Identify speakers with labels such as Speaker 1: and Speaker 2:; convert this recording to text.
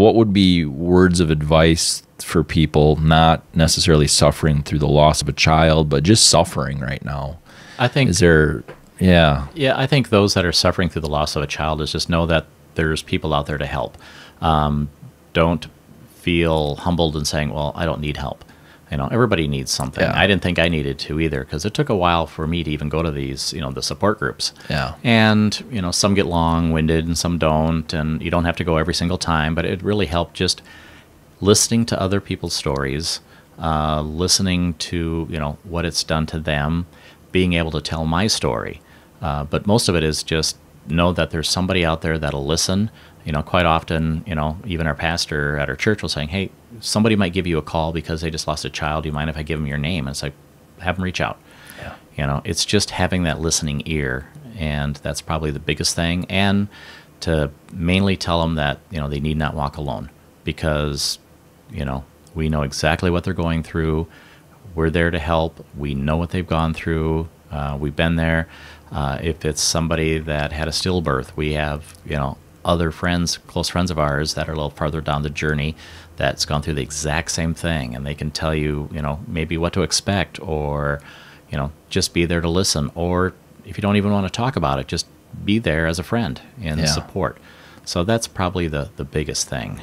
Speaker 1: what would be words of advice for people not necessarily suffering through the loss of a child, but just suffering right now? I think is there, yeah,
Speaker 2: yeah. I think those that are suffering through the loss of a child is just know that there's people out there to help. Um, don't feel humbled and saying, "Well, I don't need help." You know, everybody needs something. Yeah. I didn't think I needed to either because it took a while for me to even go to these, you know, the support groups. Yeah. And, you know, some get long winded and some don't. And you don't have to go every single time, but it really helped just listening to other people's stories, uh, listening to, you know, what it's done to them, being able to tell my story. Uh, but most of it is just know that there's somebody out there that'll listen you know, quite often, you know, even our pastor at our church will saying, "Hey, somebody might give you a call because they just lost a child. Do you mind if I give them your name?" And it's like, have them reach out. Yeah. You know, it's just having that listening ear, and that's probably the biggest thing. And to mainly tell them that you know they need not walk alone because you know we know exactly what they're going through. We're there to help. We know what they've gone through. Uh, we've been there. Uh, if it's somebody that had a stillbirth, we have you know other friends, close friends of ours that are a little farther down the journey that's gone through the exact same thing. And they can tell you, you know, maybe what to expect or, you know, just be there to listen. Or if you don't even want to talk about it, just be there as a friend and yeah. support. So that's probably the, the biggest thing.